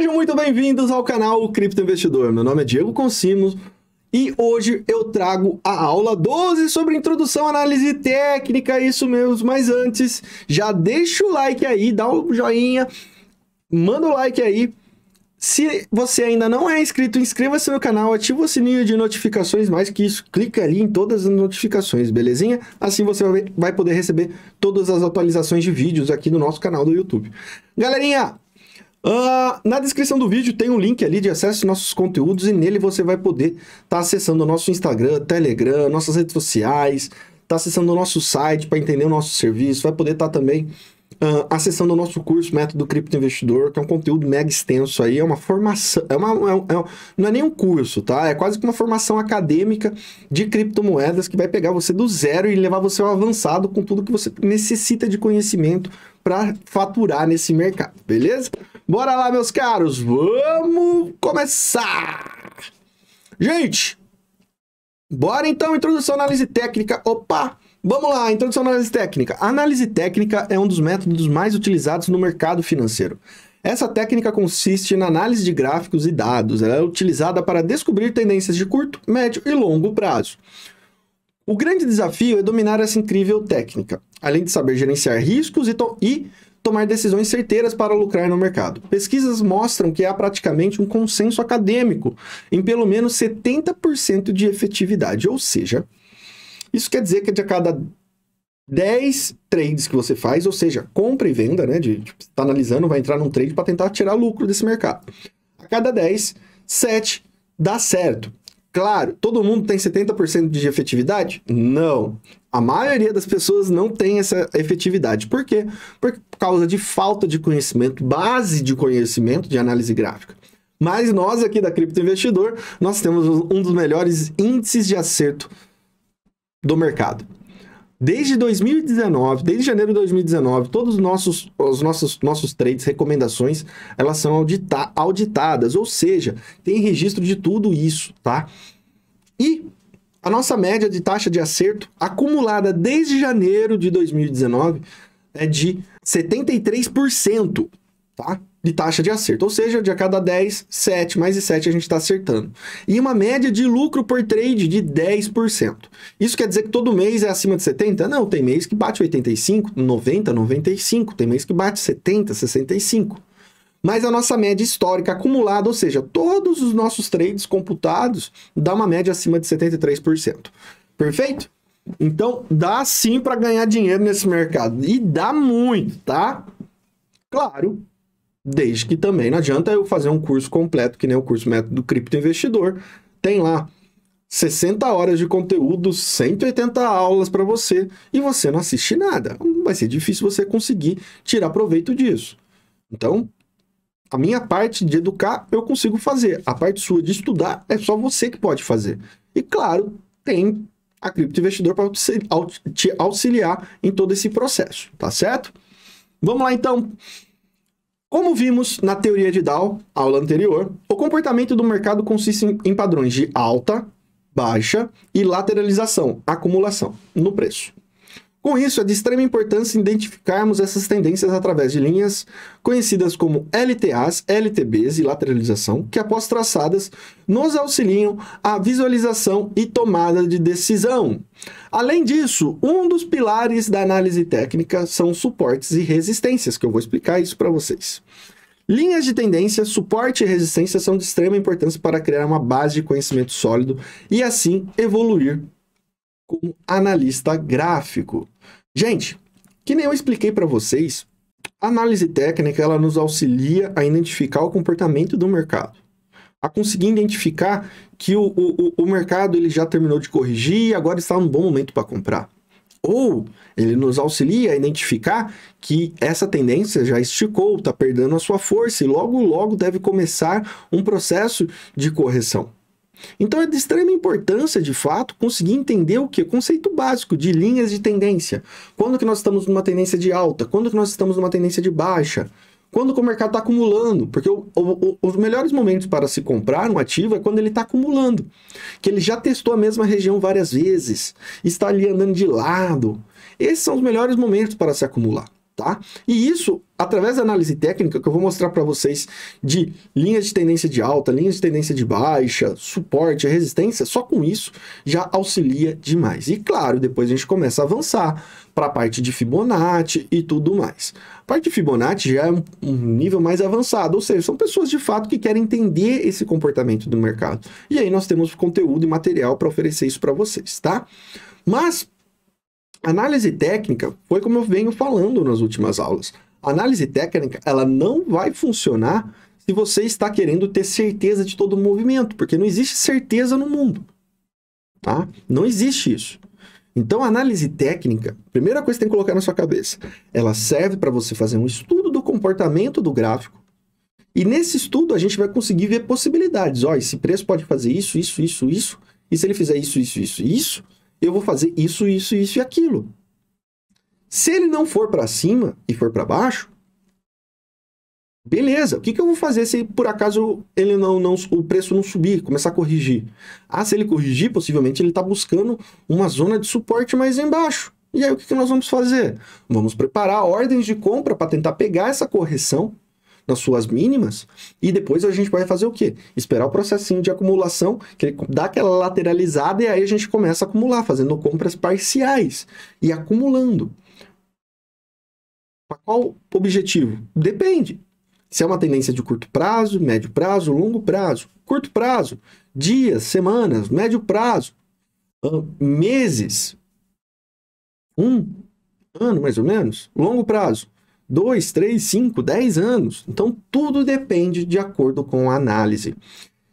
Sejam muito bem-vindos ao canal Cripto Investidor. Meu nome é Diego Consimos e hoje eu trago a aula 12 sobre introdução à análise técnica, isso mesmo. Mas antes, já deixa o like aí, dá um joinha, manda o like aí. Se você ainda não é inscrito, inscreva-se no canal, ativa o sininho de notificações, mais que isso, clica ali em todas as notificações, belezinha? Assim você vai poder receber todas as atualizações de vídeos aqui no nosso canal do YouTube. Galerinha, Uh, na descrição do vídeo tem um link ali de acesso aos nossos conteúdos e nele você vai poder estar tá acessando o nosso Instagram, Telegram, nossas redes sociais, tá acessando o nosso site para entender o nosso serviço, vai poder estar tá também uh, acessando o nosso curso Método Cripto Investidor, que é um conteúdo mega extenso aí, é uma formação, é uma, é um, é um, não é nem um curso, tá? É quase que uma formação acadêmica de criptomoedas que vai pegar você do zero e levar você ao avançado com tudo que você necessita de conhecimento para faturar nesse mercado, beleza? Bora lá, meus caros, vamos começar! Gente, bora então, introdução à análise técnica. Opa! Vamos lá, introdução à análise técnica. A análise técnica é um dos métodos mais utilizados no mercado financeiro. Essa técnica consiste na análise de gráficos e dados. Ela é utilizada para descobrir tendências de curto, médio e longo prazo. O grande desafio é dominar essa incrível técnica, além de saber gerenciar riscos e, e tomar decisões certeiras para lucrar no mercado. Pesquisas mostram que há praticamente um consenso acadêmico em pelo menos 70% de efetividade, ou seja, isso quer dizer que de cada 10 trades que você faz, ou seja, compra e venda, né, de, está tipo, analisando, vai entrar num trade para tentar tirar lucro desse mercado. A cada 10, 7 dá certo. Claro, todo mundo tem 70% de efetividade? Não. A maioria das pessoas não tem essa efetividade. Por quê? Porque causa de falta de conhecimento, base de conhecimento de análise gráfica. Mas nós aqui da Cripto Investidor, nós temos um dos melhores índices de acerto do mercado. Desde 2019, desde janeiro de 2019, todos os nossos, os nossos, nossos trades, recomendações, elas são audita auditadas, ou seja, tem registro de tudo isso, tá? E a nossa média de taxa de acerto acumulada desde janeiro de 2019 é de 73% tá? de taxa de acerto. Ou seja, de a cada 10, 7, mais de 7 a gente está acertando. E uma média de lucro por trade de 10%. Isso quer dizer que todo mês é acima de 70%? Não, tem mês que bate 85%, 90%, 95%, tem mês que bate 70%, 65%. Mas a nossa média histórica acumulada, ou seja, todos os nossos trades computados, dá uma média acima de 73%. Perfeito? Então, dá sim para ganhar dinheiro nesse mercado. E dá muito, tá? Claro, desde que também não adianta eu fazer um curso completo, que nem o curso Método Cripto Investidor. Tem lá 60 horas de conteúdo, 180 aulas para você e você não assiste nada. Vai ser difícil você conseguir tirar proveito disso. Então, a minha parte de educar eu consigo fazer, a parte sua de estudar é só você que pode fazer. E claro, tem a cripto investidor para te auxiliar em todo esse processo, tá certo? Vamos lá então. Como vimos na teoria de Dow, aula anterior, o comportamento do mercado consiste em padrões de alta, baixa e lateralização, acumulação no preço. Com isso, é de extrema importância identificarmos essas tendências através de linhas conhecidas como LTAs, LTBs e lateralização, que, após traçadas, nos auxiliam à visualização e tomada de decisão. Além disso, um dos pilares da análise técnica são suportes e resistências, que eu vou explicar isso para vocês. Linhas de tendência, suporte e resistência são de extrema importância para criar uma base de conhecimento sólido e assim evoluir como analista gráfico. Gente, que nem eu expliquei para vocês, a análise técnica ela nos auxilia a identificar o comportamento do mercado, a conseguir identificar que o, o, o mercado ele já terminou de corrigir e agora está num bom momento para comprar. Ou ele nos auxilia a identificar que essa tendência já esticou, está perdendo a sua força e logo logo deve começar um processo de correção. Então é de extrema importância, de fato, conseguir entender o que? O conceito básico de linhas de tendência. Quando que nós estamos numa tendência de alta? Quando que nós estamos numa tendência de baixa? Quando que o mercado está acumulando? Porque o, o, o, os melhores momentos para se comprar um ativo é quando ele está acumulando. Que ele já testou a mesma região várias vezes, está ali andando de lado. Esses são os melhores momentos para se acumular, tá? E isso através da análise técnica que eu vou mostrar para vocês de linhas de tendência de alta, linhas de tendência de baixa, suporte, resistência, só com isso já auxilia demais. E claro, depois a gente começa a avançar para a parte de Fibonacci e tudo mais. A parte de Fibonacci já é um, nível mais avançado, ou seja, são pessoas de fato que querem entender esse comportamento do mercado. E aí nós temos conteúdo e material para oferecer isso para vocês, tá? Mas Análise técnica foi como eu venho falando nas últimas aulas análise técnica, ela não vai funcionar se você está querendo ter certeza de todo o movimento, porque não existe certeza no mundo. Tá? Não existe isso. Então, a análise técnica, primeira coisa que tem que colocar na sua cabeça, ela serve para você fazer um estudo do comportamento do gráfico. E nesse estudo a gente vai conseguir ver possibilidades. Ó, esse preço pode fazer isso, isso, isso, isso. E se ele fizer isso, isso, isso, isso, eu vou fazer isso, isso, isso e aquilo. Se ele não for para cima e for para baixo, beleza. O que, que eu vou fazer se por acaso ele não, não o preço não subir, começar a corrigir? Ah, se ele corrigir, possivelmente ele está buscando uma zona de suporte mais embaixo. E aí o que, que nós vamos fazer? Vamos preparar ordens de compra para tentar pegar essa correção nas suas mínimas e depois a gente vai fazer o quê? Esperar o processinho de acumulação, que ele dá aquela lateralizada e aí a gente começa a acumular, fazendo compras parciais e acumulando. Para qual objetivo? Depende. Se é uma tendência de curto prazo, médio prazo, longo prazo. Curto prazo, dias, semanas, médio prazo, meses, um ano mais ou menos. Longo prazo, dois, três, cinco, dez anos. Então tudo depende de acordo com a análise.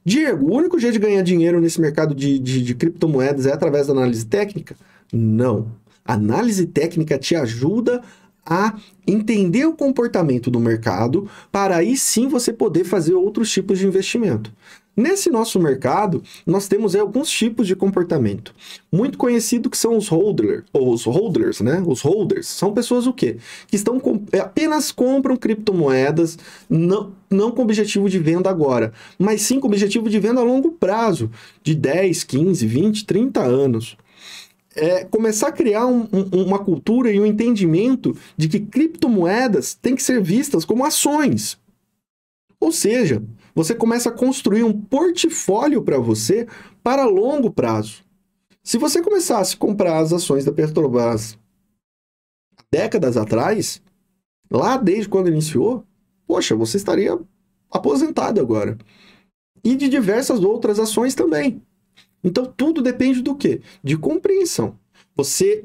Diego, o único jeito de ganhar dinheiro nesse mercado de, de, de criptomoedas é através da análise técnica? Não. análise técnica te ajuda a entender o comportamento do mercado para aí sim você poder fazer outros tipos de investimento. Nesse nosso mercado, nós temos alguns tipos de comportamento. Muito conhecido que são os holders, ou os holders, né? Os holders são pessoas o quê? Que estão com, é, apenas compram criptomoedas, não, não com objetivo de venda agora, mas sim com objetivo de venda a longo prazo, de 10, 15, 20, 30 anos é, começar a criar um, um, uma cultura e um entendimento de que criptomoedas têm que ser vistas como ações. Ou seja, você começa a construir um portfólio para você para longo prazo. Se você começasse a comprar as ações da Petrobras décadas atrás, lá desde quando iniciou, poxa, você estaria aposentado agora. E de diversas outras ações também. Então tudo depende do quê? De compreensão. Você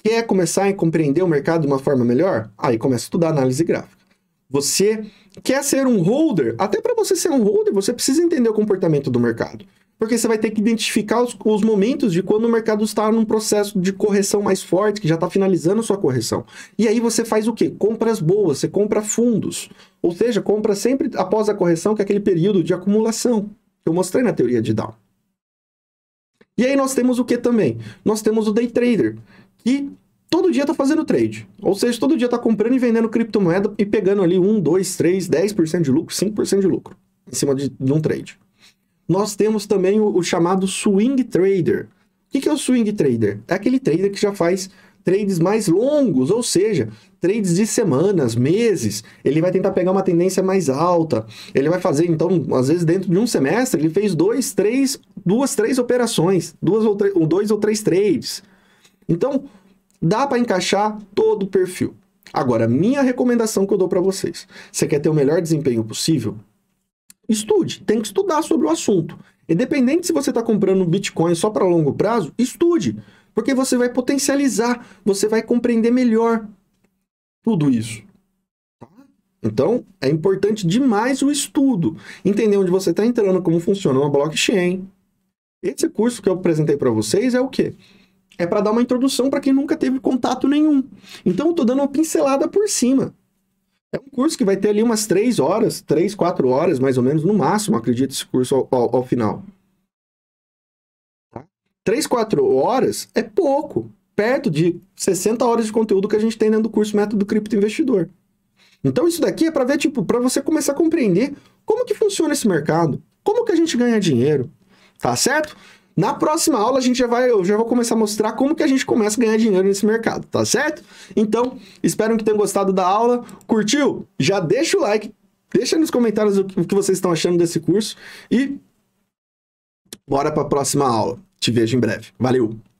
quer começar a compreender o mercado de uma forma melhor? Aí começa a estudar análise gráfica. Você quer ser um holder? Até para você ser um holder, você precisa entender o comportamento do mercado. Porque você vai ter que identificar os, os momentos de quando o mercado está num processo de correção mais forte, que já está finalizando sua correção. E aí você faz o quê? Compras boas, você compra fundos. Ou seja, compra sempre após a correção, que é aquele período de acumulação que eu mostrei na teoria de Dow. E aí nós temos o que também? Nós temos o day trader, que todo dia está fazendo trade. Ou seja, todo dia está comprando e vendendo criptomoeda e pegando ali 1, 2, 3, 10% de lucro, 5% de lucro em cima de, de, um trade. Nós temos também o, o chamado swing trader. O que, que é o swing trader? É aquele trader que já faz trades mais longos, ou seja, trades de semanas, meses, ele vai tentar pegar uma tendência mais alta. Ele vai fazer, então, às vezes dentro de um semestre, ele fez dois, três, duas, três operações, duas ou três, dois ou três trades. Então, dá para encaixar todo o perfil. Agora, minha recomendação que eu dou para vocês: você quer ter o melhor desempenho possível? Estude, tem que estudar sobre o assunto. Independente se você está comprando Bitcoin só para longo prazo, estude. Porque você vai potencializar, você vai compreender melhor tudo isso. Tá? Então, é importante demais o estudo. Entender onde você está entrando, como funciona uma blockchain. Esse curso que eu apresentei para vocês é o quê? É para dar uma introdução para quem nunca teve contato nenhum. Então, eu estou dando uma pincelada por cima. É um curso que vai ter ali umas três horas, três, quatro horas, mais ou menos, no máximo, acredito, esse curso ao, ao, ao final. 3, 4 horas é pouco, perto de 60 horas de conteúdo que a gente tem dentro do curso Método Cripto Investidor. Então isso daqui é para ver, tipo, para você começar a compreender como que funciona esse mercado, como que a gente ganha dinheiro, tá certo? Na próxima aula a gente já vai, eu já vou começar a mostrar como que a gente começa a ganhar dinheiro nesse mercado, tá certo? Então, espero que tenham gostado da aula. Curtiu? Já deixa o like, deixa nos comentários o que vocês estão achando desse curso e bora para a próxima aula. Te vejo em breve. Valeu!